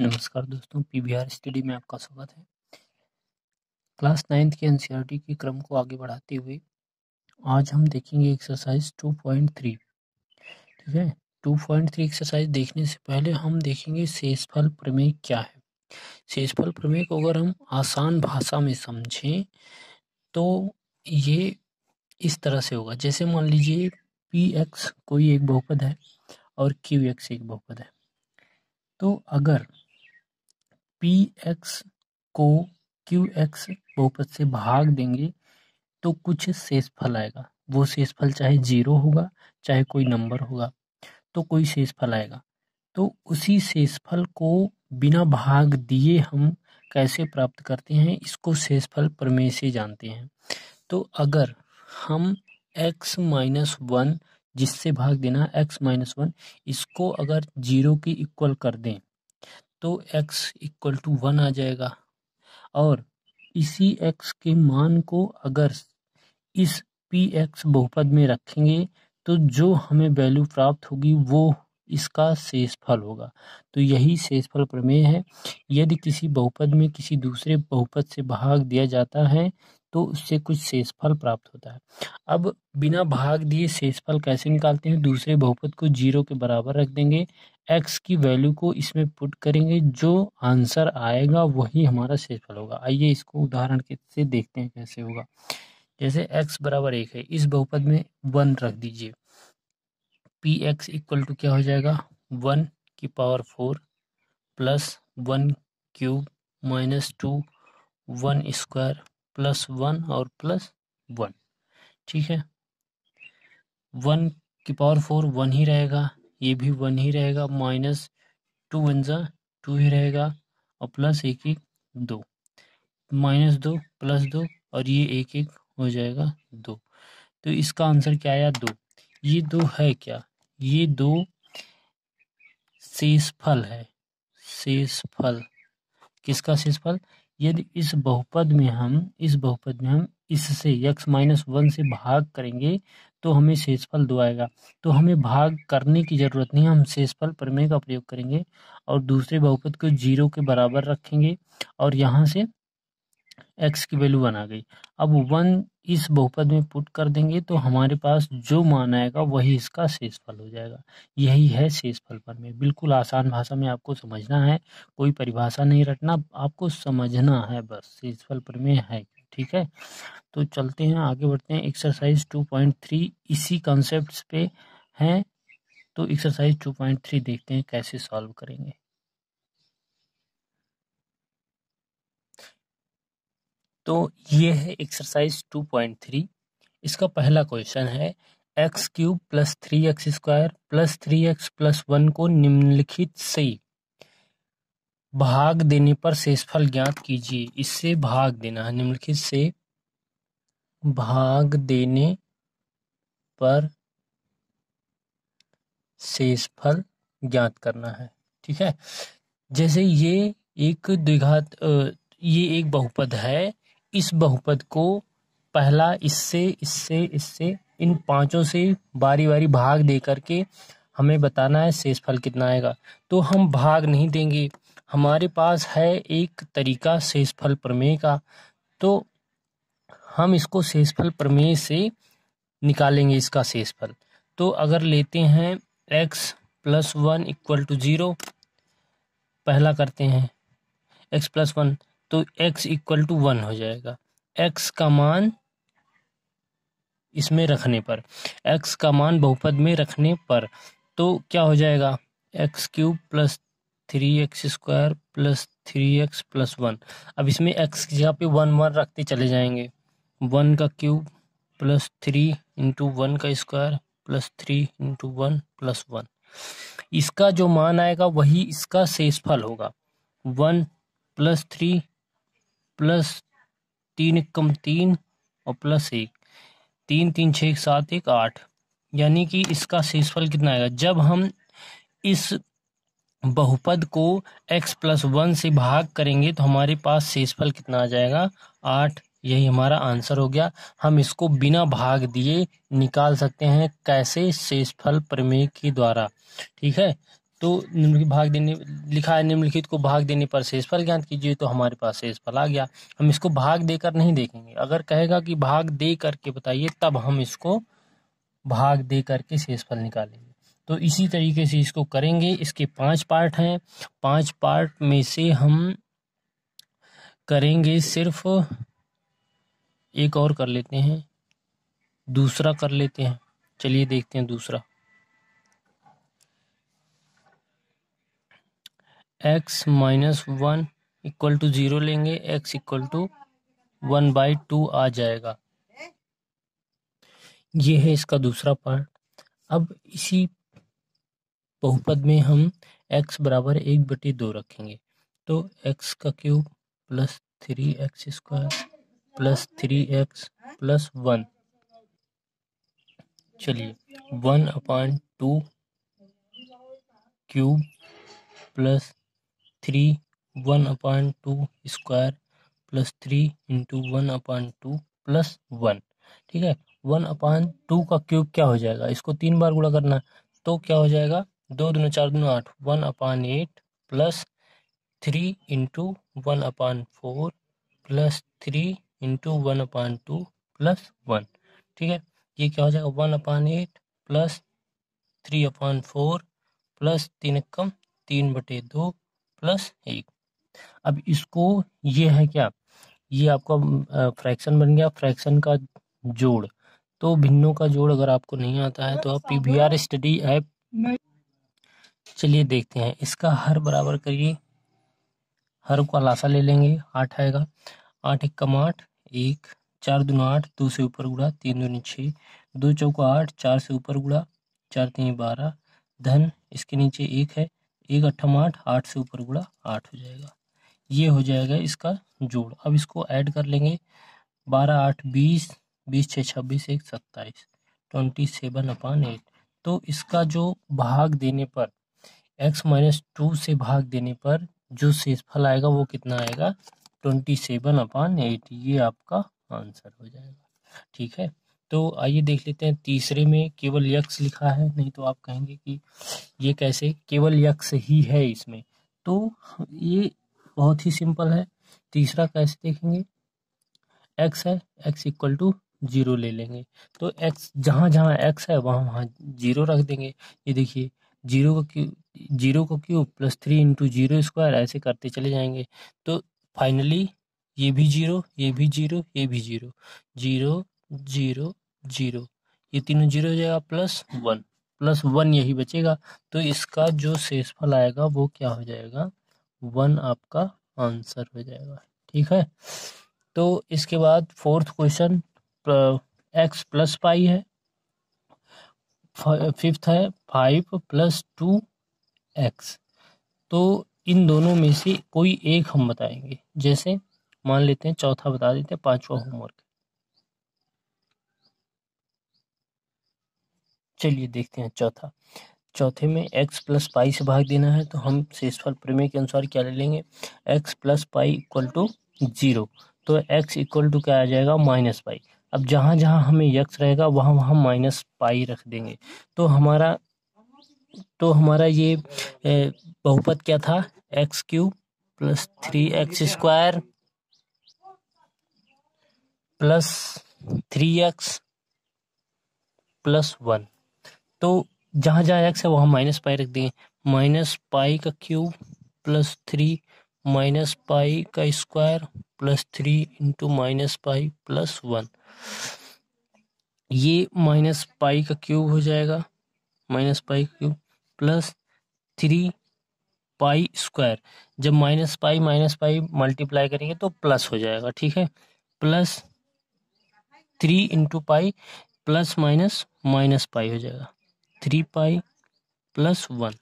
नमस्कार दोस्तों P V R study में आपका स्वागत है क्लास नाइन्थ के एनसीईआरटी के क्रम को आगे बढ़ाते हुए आज हम देखेंगे एक्सरसाइज 2.3 ठीक है 2.3 एक्सरसाइज देखने से पहले हम देखेंगे शेषफल प्रमेय क्या है शेषफल प्रमेय को अगर हम आसान भाषा में समझें तो ये इस तरह से होगा जैसे मान लीजिए पी एक्स कोई एक बहुपद है और क्यू एक्स एक बहुपद है तो अगर पी-एक्स को क्यू-एक्स बहुपद से भाग देंगे तो कुछ शेषफल आएगा वो शेषफल चाहे जीरो होगा चाहे कोई नंबर होगा तो कोई शेषफल आएगा तो उसी शेषफल को बिना भाग दिए हम कैसे प्राप्त करते हैं इसको शेषफल प्रमेय से जानते हैं तो अगर हम x माइनस वन जिससे भाग देना x माइनस वन इसको अगर जीरो की इक्वल कर दें तो x इक्वल टू वन आ जाएगा और इसी x के मान को अगर इस पी एक्स बहुपद में रखेंगे तो जो हमें वैल्यू प्राप्त होगी वो इसका शेषफल होगा तो यही शेषफल प्रमेय है यदि किसी बहुपद में किसी दूसरे बहुपद से भाग दिया जाता है तो उससे कुछ शेषफल प्राप्त होता है अब बिना भाग दिए शेषफल कैसे निकालते हैं दूसरे बहुपद को जीरो के बराबर रख देंगे एक्स की वैल्यू को इसमें पुट करेंगे जो आंसर आएगा वही हमारा शेषफल होगा आइए इसको उदाहरण के से देखते हैं कैसे होगा जैसे एक्स बराबर एक है इस बहुपद में वन रख दीजिए पी एक्स इक्वल टू क्या हो जाएगा वन की power four plus one cube minus two one square plus one और प्लस वन ठीक है वन की पावर फोर वन ही रहेगा ये भी वन ही रहेगा माइनस टू वन ज़ा टू ही रहेगा और प्लस एक एक दो माइनस दो प्लस दो और ये एक एक हो जाएगा दो तो इसका आंसर क्या आया दो ये दो है क्या ये दो शेषफल है शेषफल किसका शेषफल यदि इस बहुपद में हम इस बहुपद में हम इससे यक्स माइनस वन से भाग करेंगे तो हमें शेषफल दो आएगा तो हमें भाग करने की जरूरत नहीं हम शेषफल प्रमेय का प्रयोग करेंगे और दूसरे बहुपद को जीरो के बराबर रखेंगे और यहाँ से एक्स की वैल्यू वन आ गई अब वन इस बहुपद में पुट कर देंगे तो हमारे पास जो मान आएगा वही इसका शेषफल हो जाएगा यही है शेषफल पर में बिल्कुल आसान भाषा में आपको समझना है कोई परिभाषा नहीं रटना आपको समझना है बस शेषफल पर में है ठीक है तो चलते हैं आगे बढ़ते हैं एक्सरसाइज टू पॉइंट थ्री इसी कॉन्सेप्ट पे हैं तो एक्सरसाइज टू पॉइंट थ्री देखते हैं कैसे सॉल्व करेंगे तो ये है एक्सरसाइज 2.3 इसका पहला क्वेश्चन है x cube plus three x square plus three x plus one को निम्नलिखित से भाग देने पर शेषफल ज्ञात कीजिए इससे भाग देना है निम्नलिखित से भाग देने पर शेषफल ज्ञात करना है ठीक है जैसे ये एक द्विघात ये एक बहुपद है इस बहुपद को पहला इससे इससे इससे इन पांचों से बारी बारी भाग दे करके हमें बताना है शेषफल कितना आएगा तो हम भाग नहीं देंगे हमारे पास है एक तरीका शेषफल प्रमेय का तो हम इसको शेषफल प्रमेय से निकालेंगे इसका शेषफल तो अगर लेते हैं x plus one equal to zero पहला करते हैं एक्स प्लस वन तो x इक्वल टू वन हो जाएगा x का मान इसमें रखने पर x का मान बहुपद में रखने पर तो क्या हो जाएगा x cube plus three x square plus three x plus one अब इसमें एक्स की जगह पे वन वन रखते चले जाएंगे वन का cube plus three into one का square plus three into one plus one इसका जो मान आएगा वही इसका शेषफल होगा वन प्लस थ्री प्लस तीन कम तीन और प्लस एक तीन तीन छः एक सात एक आठ यानी कि इसका शेषफल कितना आएगा जब हम इस बहुपद को x प्लस वन से भाग करेंगे तो हमारे पास शेषफल कितना आ जाएगा आठ यही हमारा आंसर हो गया हम इसको बिना भाग दिए निकाल सकते हैं कैसे शेषफल प्रमेय के द्वारा ठीक है तो निम्नलिखित भाग देने लिखा है निम्नलिखित को भाग देने पर शेषफल ज्ञात कीजिए तो हमारे पास शेषफल आ गया हम इसको भाग देकर नहीं देखेंगे अगर कहेगा कि भाग दे करके बताइए तब हम इसको भाग दे करके शेषफल निकालेंगे तो इसी तरीके से इसको करेंगे इसके पांच पार्ट हैं पांच पार्ट में से हम करेंगे सिर्फ एक और कर लेते हैं दूसरा कर लेते हैं चलिए देखते हैं दूसरा x minus one equal to zero लेंगे x equal to one by two आ जाएगा ये है इसका दूसरा पार्ट अब इसी बहुपद में हम एक्स बराबर एक बटी दो रखेंगे तो एक्स का cube plus three x square plus three x plus one चलिए one upon two cube plus three one upon two square plus three into one upon two plus one ठीक है वन अपॉन टू का cube क्या हो जाएगा इसको तीन बार गुणा करना तो क्या हो जाएगा दो दोनों चार दोनों आठ one upon eight plus three into one upon four plus three into one upon two plus one ठीक है ये क्या हो जाएगा one upon eight plus three upon four plus तीन कम तीन बटे दो प्लस एक अब इसको ये है क्या ये आपका फ्रैक्शन बन गया फ्रैक्शन का जोड़ तो भिन्नों का जोड़ अगर आपको नहीं आता है तो आप P V R study app चलिए देखते हैं इसका हर बराबर करिए हर को लाशा ले लेंगे आठ आएगा आठ एक कम आठ एक चार दून आठ दो से ऊपर गुड़ा तीन दूनी छः दो चौका आठ चार से ऊपर गुड़ा चार तीन बारह धन इसके नीचे एक है एक अट्ठम आठ आठ से ऊपर गुड़ा आठ हो जाएगा ये हो जाएगा इसका जोड़ अब इसको ऐड कर लेंगे बारह आठ बीस बीस छः छब्बीस एक सत्ताईस ट्वेंटी सेवन अपान एट तो इसका जो भाग देने पर एक्स माइनस टू से भाग देने पर जो शेषफल आएगा वो कितना आएगा ट्वेंटी सेवन अपान एट ये आपका आंसर हो जाएगा ठीक है तो आइए देख लेते हैं तीसरे में केवल यक्ष लिखा है नहीं तो आप कहेंगे कि ये कैसे केवल यक्ष ही है इसमें तो ये बहुत ही सिंपल है तीसरा कैसे देखेंगे एक्स है एक्स इक्वल टू जीरो ले लेंगे तो एक्स जहाँ जहाँ एक्स है वहाँ वहाँ जीरो रख देंगे ये देखिए जीरो का क्यू जीरो का cube plus three into zero square ऐसे करते चले जाएंगे तो फाइनली ये भी जीरो ये भी जीरो ये भी जीरो जीरो जीरो जीरो ये तीनों जीरो हो जाएगा प्लस वन प्लस वन यही बचेगा तो इसका जो शेषफल आएगा वो क्या हो जाएगा वन आपका आंसर हो जाएगा ठीक है तो इसके बाद fourth question x plus pi है फिफ्थ है फाइव प्लस टू एक्स तो इन दोनों में से कोई एक हम बताएंगे जैसे मान लेते हैं चौथा बता देते हैं पांचवा होमवर्क चलिए देखते हैं चौथा चौथे में x प्लस पाई से भाग देना है तो हम शेषफल प्रमेय के अनुसार क्या ले लेंगे x plus pi equal to zero तो x इक्वल टू क्या आ जाएगा माइनस पाई अब जहाँ जहाँ हमें यक्स रहेगा वहाँ वहाँ माइनस पाई रख देंगे तो हमारा तो हमारा ये बहुपद क्या था x cube plus three x square plus three x plus one तो जहाँ जहाँ एक्स है वहाँ माइनस पाई रख दिए माइनस पाई का cube plus three minus pi का square plus three into minus pi plus one ये माइनस पाई का क्यूब हो जाएगा माइनस पाई का cube plus three pi square जब minus pi minus pi multiply करेंगे तो प्लस हो जाएगा ठीक है plus three into pi plus minus minus pi हो जाएगा थ्री पाई प्लस वन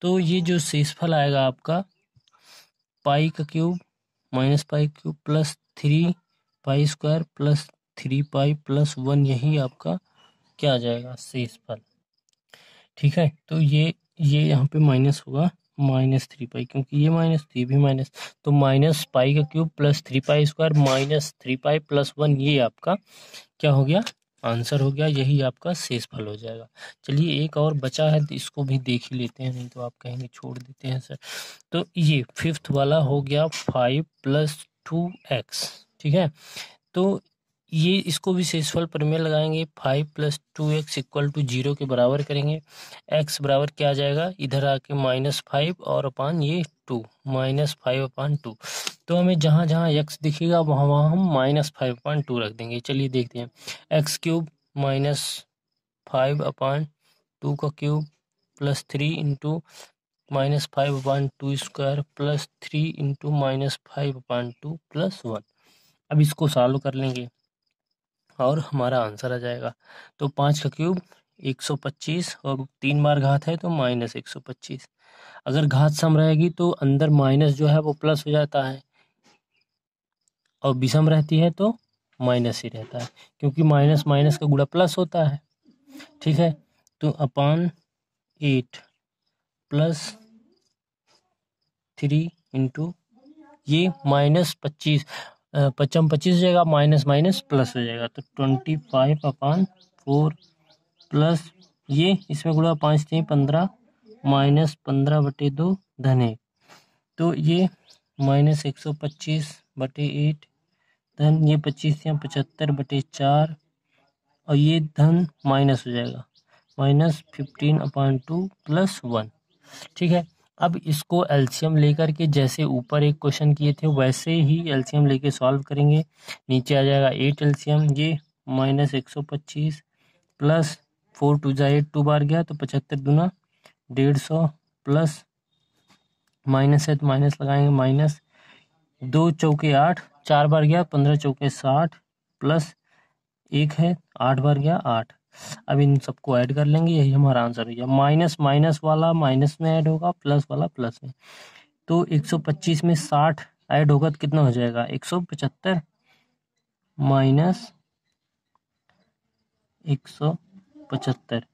तो ये जो शेषफल आएगा आपका पाई का cube minus pi cube plus three pi square plus three pi plus one यही आपका क्या आ जाएगा शेषफल ठीक है तो ये ये यहाँ पे माइनस होगा माइनस थ्री पाई क्योंकि ये माइनस थ्री भी माइनस तो माइनस पाई का cube plus three pi square minus three pi plus one ये आपका क्या हो गया आंसर हो गया यही आपका शेष फल हो जाएगा चलिए एक और बचा है तो इसको भी देख ही लेते हैं नहीं तो आप कहेंगे छोड़ देते हैं सर तो ये फिफ्थ वाला हो गया फाइव प्लस टू एक्स ठीक है तो ये इसको भी शेषफल प्रमेय लगाएंगे five plus two x equal to zero के बराबर करेंगे एक्स बराबर क्या आ जाएगा इधर आके माइनस फाइव और अपान ये two minus five upon two तो हमें जहाँ जहाँ एक्स दिखेगा वहाँ वहाँ हम माइनस फाइव अपॉइंट टू रख देंगे चलिए देखते हैं x cube minus five upon two का cube plus three into minus five upon two square plus three into minus five upon two plus one अब इसको सॉल्व कर लेंगे और हमारा आंसर आ जाएगा तो पाँच का क्यूब एक सौ पच्चीस और तीन बार घात है तो माइनस एक सौ पच्चीस अगर घात सम रहेगी तो अंदर माइनस जो है वो प्लस हो जाता है और विषम रहती है तो माइनस ही रहता है क्योंकि माइनस माइनस का गुड़ा प्लस होता है ठीक है तो upon eight plus three into ये माइनस पच्चीस पचम पच्चीस हो जाएगा माइनस माइनस प्लस हो जाएगा तो twenty five upon four plus ये इसमें गुड़ा पाँच थी पंद्रह माइनस पंद्रह बटे दो धने तो ये माइनस एक सौ पच्चीस बटे एट धन ये पच्चीस या पचहत्तर बटे चार और ये धन माइनस हो जाएगा minus fifteen upon two plus one ठीक है अब इसको एल्शियम लेकर के जैसे ऊपर एक क्वेश्चन किए थे वैसे ही एल्शियम लेके सॉल्व करेंगे नीचे आ जाएगा एट एल्शियम ये माइनस एक सौ पच्चीस प्लस फोर टू जाए टू बार गया तो पचहत्तर दूना डेढ़ सौ प्लस माइनस है तो माइनस लगाएंगे माइनस दो चौके आठ चार बार गया पंद्रह चौके साठ प्लस एक है आठ बार गया आठ अब इन सबको ऐड कर लेंगे यही हमारा आंसर हो गया माइनस माइनस वाला माइनस में ऐड होगा प्लस वाला प्लस में तो 125 में 60 ऐड होगा तो कितना हो जाएगा 175 माइनस एक सौ पचहत्तर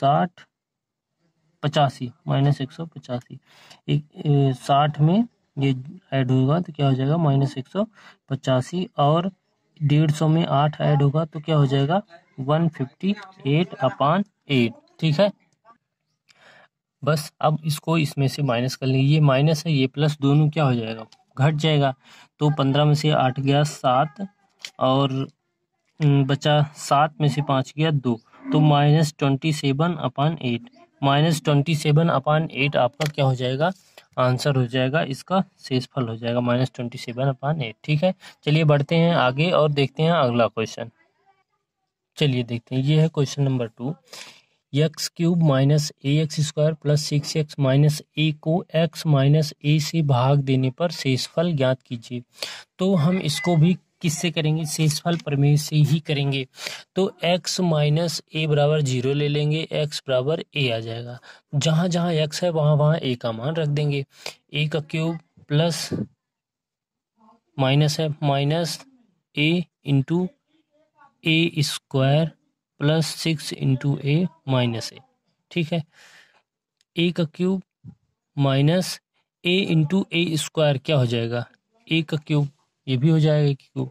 साठ पचासी माइनस एक सौ पचासी एक साठ में ये ऐड होगा तो क्या हो जाएगा माइनस एक सौ पचासी और डेढ़ सौ में आठ ऐड होगा तो क्या हो जाएगा one fifty eight upon eight ठीक है बस अब इसको इसमें से माइनस कर लेंगे ये माइनस है ये प्लस दोनों क्या हो जाएगा घट जाएगा तो पंद्रह में से आठ गया सात और हम्म, बचा सात में से पाँच गया दो तो minus twenty seven upon eight minus twenty seven upon eight आपका क्या हो जाएगा आंसर हो जाएगा इसका शेषफल हो जाएगा minus twenty seven upon eight ठीक है चलिए बढ़ते हैं आगे और देखते हैं अगला क्वेश्चन चलिए देखते हैं ये है question number two x cube minus a x square plus six x minus a को एक्स माइनस ए से भाग देने पर शेषफल ज्ञात कीजिए तो हम इसको भी किससे करेंगे शेषफल प्रमेय से ही करेंगे तो x माइनस ए बराबर जीरो ले लेंगे x बराबर ए आ जाएगा जहाँ जहाँ x है वहाँ वहाँ a का मान रख देंगे a का क्यूब प्लस माइनस है minus a into a square plus six into a minus a ठीक है ए का cube minus a into a square क्या हो जाएगा ए का क्यूब ये भी हो जाएगा cube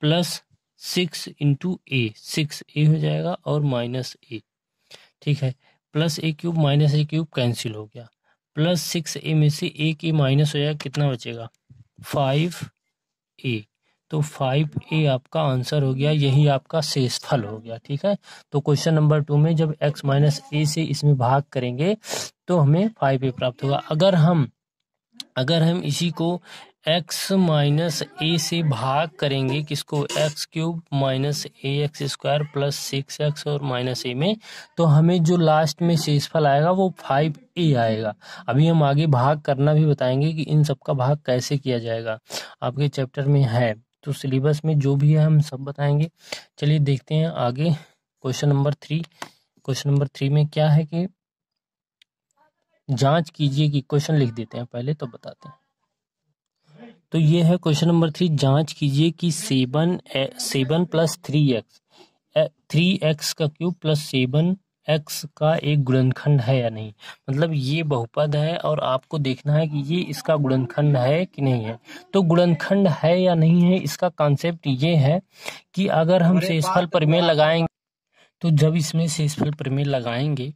plus six into a six a हो जाएगा और माइनस ए ठीक है plus a cube minus a cube cancel हो गया प्लस सिक्स ए में से ए के माइनस हो जाएगा कितना बचेगा फाइव ए तो फाइव ए आपका आंसर हो गया यही आपका शेषफल हो गया ठीक है तो क्वेश्चन नंबर टू में जब एक्स माइनस ए से इसमें भाग करेंगे तो हमें फाइव ए प्राप्त होगा अगर हम अगर हम इसी को एक्स माइनस ए से भाग करेंगे किसको x cube minus a x square plus six x और माइनस ए में तो हमें जो लास्ट में शेषफल आएगा वो फाइव ए आएगा अभी हम आगे भाग करना भी बताएंगे कि इन सब का भाग कैसे किया जाएगा आपके चैप्टर में है तो सिलेबस में जो भी है हम सब बताएंगे चलिए देखते हैं आगे question number three question number three में क्या है कि जांच कीजिए कि क्वेश्चन लिख देते हैं पहले तो बताते हैं तो ये है क्वेश्चन नंबर थ्री जांच कीजिए कि seven seven plus three x three x का क्यूब प्लस सेवन एक्स का एक गुणनखंड है या नहीं मतलब ये बहुपद है और आपको देखना है कि ये इसका गुणनखंड है कि नहीं है तो गुणनखंड है या नहीं है इसका कॉन्सेप्ट ये है कि अगर हम शेषफल प्रमेय लगाएंगे तो जब इसमें शेषफल प्रमेय लगाएंगे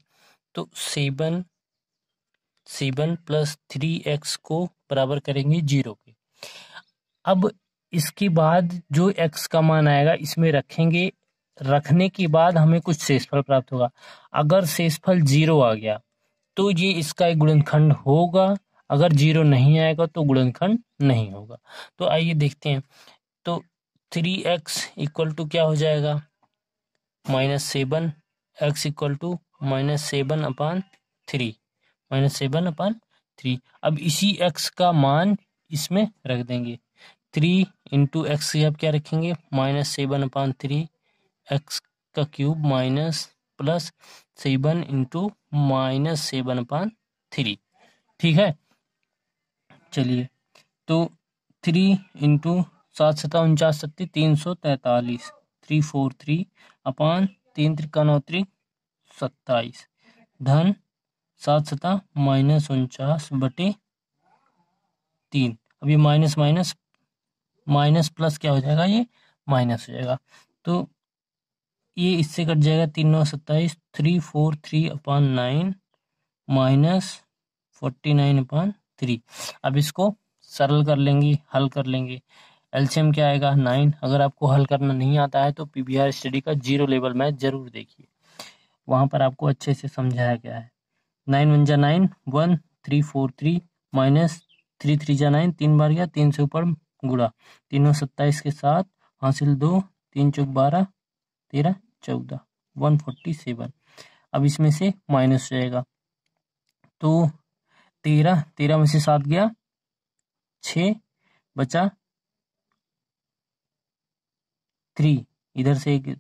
तो seven seven plus three x को बराबर करेंगे जीरो अब इसके बाद जो एक्स का मान आएगा इसमें रखेंगे रखने के बाद हमें कुछ शेषफल प्राप्त होगा अगर शेषफल जीरो आ गया तो ये इसका एक गुणनखंड होगा अगर जीरो नहीं आएगा तो गुणनखंड नहीं होगा तो आइए देखते हैं तो थ्री एक्स इक्वल टू क्या हो जाएगा minus seven x equal to minus seven upon three minus seven upon three अब इसी एक्स का मान इसमें रख देंगे थ्री इंटू एक्स की आप क्या रखेंगे minus seven upon three x का cube minus plus seven into minus seven upon three ठीक है चलिए तो थ्री इंटू सात सता उनचास सत्ती तीन सौ तैतालीस थ्री फोर थ्री अपान तीन त्रिकानौत्री सत्ताईस धन सात सता माइनस उनचास बटे तीन अब ये माइनस माइनस माइनस प्लस क्या हो जाएगा ये माइनस हो जाएगा तो ये इससे कट जाएगा तीन नौ सत्ताईस three four three upon nine minus forty nine upon three अब इसको सरल कर लेंगे हल कर लेंगे एल्शियम क्या आएगा नाइन अगर आपको हल करना नहीं आता है तो पीबीआर स्टडी का जीरो लेवल मैच जरूर देखिए वहां पर आपको अच्छे से समझाया गया है नाइन वन जा nine one three four three minus three three जा नाइन तीन बार गया तीन से ऊपर गुड़ा तीनों सत्ताईस के साथ हासिल दो तीन चौक बारह तेरह चौदह वन फोर्टी सेवन अब इसमें से माइनस जाएगा तो तेरह तेरह में से सात गया छ बचा थ्री इधर से एक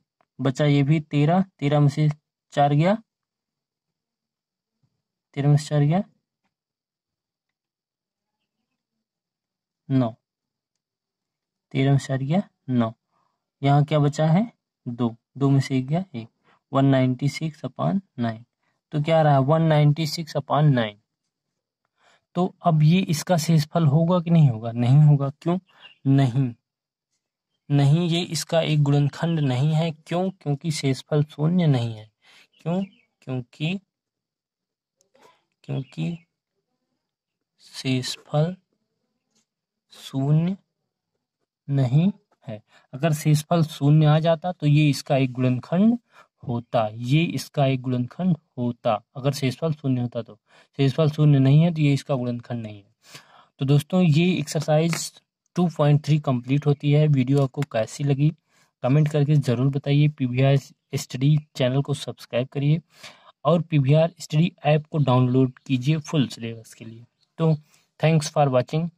बचा ये भी तेरह तेरह में से चार गया तेरह में से चार गया नौ तेरह में से गया नौ यहाँ क्या बचा है दो दो में से एक गया एक one ninety six upon nine तो क्या रहा one ninety six upon nine तो अब ये इसका शेषफल होगा कि नहीं होगा नहीं होगा क्यों नहीं नहीं ये इसका एक गुणनखंड नहीं है क्यों क्योंकि शेषफल शून्य नहीं है क्यों क्योंकि क्योंकि शेषफल शून्य नहीं है अगर शेषफल शून्य आ जाता तो ये इसका एक गुणनखंड होता ये इसका एक गुणनखंड होता अगर शेषफल शून्य होता तो शेषफल शून्य नहीं है तो ये इसका गुणनखंड नहीं है तो दोस्तों ये एक्सरसाइज 2.3 कंप्लीट होती है वीडियो आपको कैसी लगी कमेंट करके ज़रूर बताइए P V R study channel को सब्सक्राइब करिए और P V R study app को डाउनलोड कीजिए फुल सिलेबस के लिए तो थैंक्स फॉर वॉचिंग